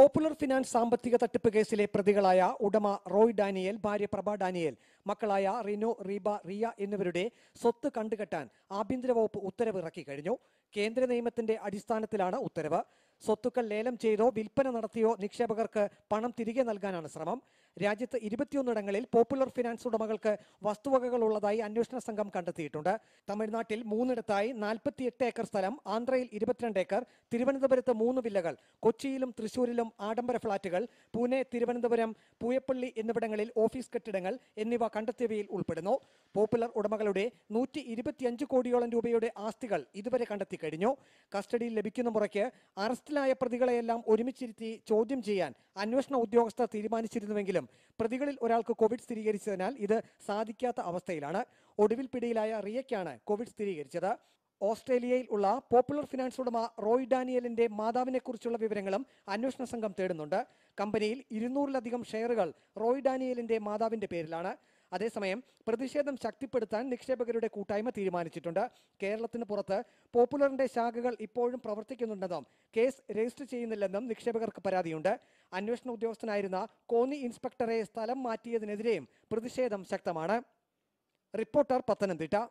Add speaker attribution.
Speaker 1: popular finance സാമ്പത്തിക തട്ടിപ്പ് കേസിലെ പ്രതികളായ ഉടമ റോയ് ഡാനിയൽ ഭാര്യ പ്രഭ ഡാനിയൽ മക്കളായ റിനോ റീബ റിയ എന്നിവരുടെ സ്വത്ത് കണ്ടുകെട്ടാൻ ആഭ്യന്തര വകുപ്പ് ഉത്തരവ് ഇറക്കി കഴിഞ്ഞു കേന്ദ്ര നിയമത്തിന്റെ അടിസ്ഥാനത്തിലാണ് ഉത്തരവ് സ്വത്തുക്കൾ ലേലം ചെയ്തോ വിൽപ്പന നടത്തിയോ നിക്ഷേപകർക്ക് പണം തിരികെ നൽകാനാണ് ശ്രമം രാജ്യത്ത് ഇരുപത്തിയൊന്നിടങ്ങളിൽ പോപ്പുലർ ഫിനാൻസ് ഉടമകൾക്ക് വസ്തുവകകൾ ഉള്ളതായി അന്വേഷണ സംഘം കണ്ടെത്തിയിട്ടുണ്ട് തമിഴ്നാട്ടിൽ മൂന്നിടത്തായി നാൽപ്പത്തിയെട്ട് ഏക്കർ സ്ഥലം ആന്ധ്രയിൽ ഇരുപത്തിരണ്ട് ഏക്കർ തിരുവനന്തപുരത്ത് മൂന്ന് വില്ലകൾ കൊച്ചിയിലും തൃശൂരിലും ആഡംബര ഫ്ളാറ്റുകൾ പൂനെ തിരുവനന്തപുരം പൂയപ്പള്ളി എന്നിവിടങ്ങളിൽ ഓഫീസ് കെട്ടിടങ്ങൾ എന്നിവ കണ്ടെത്തിയവയിൽ ഉൾപ്പെടുന്നു പോപ്പുലർ ഉടമകളുടെ നൂറ്റി ഇരുപത്തിയഞ്ച് കോടിയോളം രൂപയുടെ ആസ്തികൾ ഇതുവരെ കണ്ടെത്തി കഴിഞ്ഞു കസ്റ്റഡിയിൽ ലഭിക്കുന്ന മുറയ്ക്ക് അറസ്റ്റ് അറസ്റ്റിലായ പ്രതികളെയെല്ലാം ഒരുമിച്ചിരുത്തി ചോദ്യം ചെയ്യാൻ അന്വേഷണ ഉദ്യോഗസ്ഥർ തീരുമാനിച്ചിരുന്നുവെങ്കിലും പ്രതികളിൽ ഒരാൾക്ക് കോവിഡ് സ്ഥിരീകരിച്ചതിനാൽ ഇത് സാധിക്കാത്ത അവസ്ഥയിലാണ് ഒടുവിൽ പിടിയിലായ റിയയ്ക്കാണ് കോവിഡ് സ്ഥിരീകരിച്ചത് ഓസ്ട്രേലിയയിൽ ഉള്ള പോപ്പുലർ ഫിനാൻസ് ഉടമ റോയ് ഡാനിയലിന്റെ മാതാവിനെക്കുറിച്ചുള്ള വിവരങ്ങളും അന്വേഷണ സംഘം തേടുന്നുണ്ട് കമ്പനിയിൽ ഇരുന്നൂറിലധികം ഷെയറുകൾ റോയ് ഡാനിയലിന്റെ മാതാവിന്റെ പേരിലാണ് അതേസമയം പ്രതിഷേധം ശക്തിപ്പെടുത്താൻ നിക്ഷേപകരുടെ കൂട്ടായ്മ തീരുമാനിച്ചിട്ടുണ്ട് കേരളത്തിന് പുറത്ത് പോപ്പുലറിന്റെ ശാഖകൾ ഇപ്പോഴും പ്രവർത്തിക്കുന്നുണ്ടെന്നും കേസ് രജിസ്റ്റർ ചെയ്യുന്നില്ലെന്നും നിക്ഷേപകർക്ക് പരാതിയുണ്ട് അന്വേഷണ ഉദ്യോഗസ്ഥനായിരുന്ന കോന്നി ഇൻസ്പെക്ടറെ സ്ഥലം മാറ്റിയതിനെതിരെയും പ്രതിഷേധം ശക്തമാണ് റിപ്പോർട്ടർ പത്തനംതിട്ട